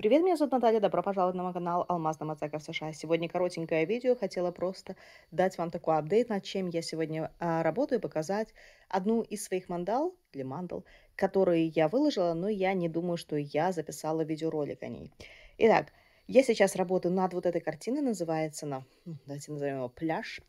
Привет, меня зовут Наталья, добро пожаловать на мой канал Алмаз на Мацака в США. Сегодня коротенькое видео, хотела просто дать вам такой апдейт, над чем я сегодня а, работаю, показать одну из своих мандал, или мандал, которые я выложила, но я не думаю, что я записала видеоролик о ней. Итак, я сейчас работаю над вот этой картиной, называется она, ну, давайте назовем его «Пляж».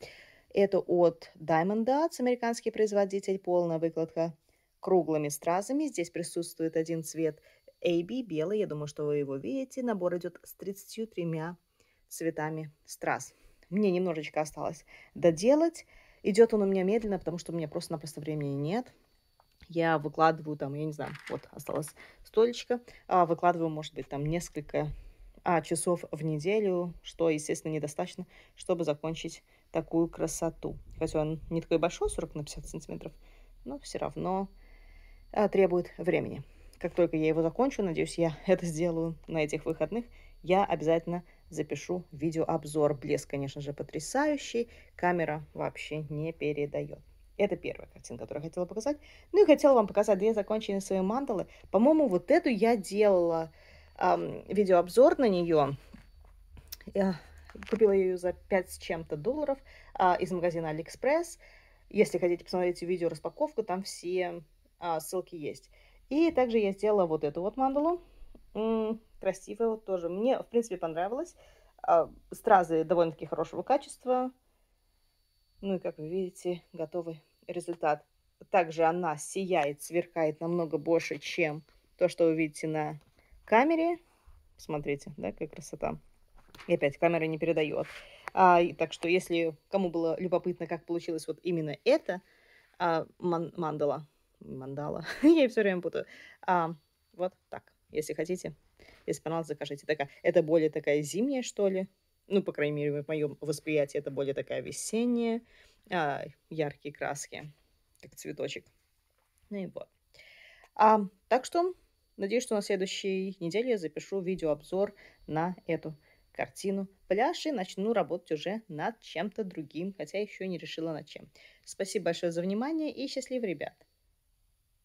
Это от Diamond Dots, американский производитель, полная выкладка круглыми стразами. Здесь присутствует один цвет – AB белый, я думаю, что вы его видите. Набор идет с 33 цветами страз. Мне немножечко осталось доделать. Идет он у меня медленно, потому что у меня просто-напросто времени нет. Я выкладываю там, я не знаю, вот осталось столечко. А, выкладываю, может быть, там несколько а, часов в неделю, что, естественно, недостаточно, чтобы закончить такую красоту. Хотя он не такой большой, 40 на 50 сантиметров, но все равно а, требует времени. Как только я его закончу, надеюсь, я это сделаю на этих выходных, я обязательно запишу видеообзор. Блеск, конечно же, потрясающий. Камера вообще не передает. Это первая картина, которую я хотела показать. Ну и хотела вам показать две законченные свои мандалы. По-моему, вот эту я делала эм, видеообзор на нее. Я купила ее за 5 с чем-то долларов э, из магазина AliExpress. Если хотите посмотреть видео распаковку, там все э, ссылки есть. И также я сделала вот эту вот мандалу. Красивая вот тоже. Мне, в принципе, понравилось. А, Стразы довольно-таки хорошего качества. Ну и, как вы видите, готовый результат. Также она сияет, сверкает намного больше, чем то, что вы видите на камере. Посмотрите, да, какая красота. И опять камера не передает. А, так что, если кому было любопытно, как получилось вот именно это а, ман мандала, мандала. Я все время буду. А, вот так, если хотите. Если понравилось, закажите. Такая, это более такая зимняя, что ли. Ну, по крайней мере, в моем восприятии это более такая весенняя. А, яркие краски, как цветочек. Ну и вот. А, так что, надеюсь, что на следующей неделе я запишу видеообзор на эту картину пляж и начну работать уже над чем-то другим, хотя еще не решила над чем. Спасибо большое за внимание и счастливо, ребят!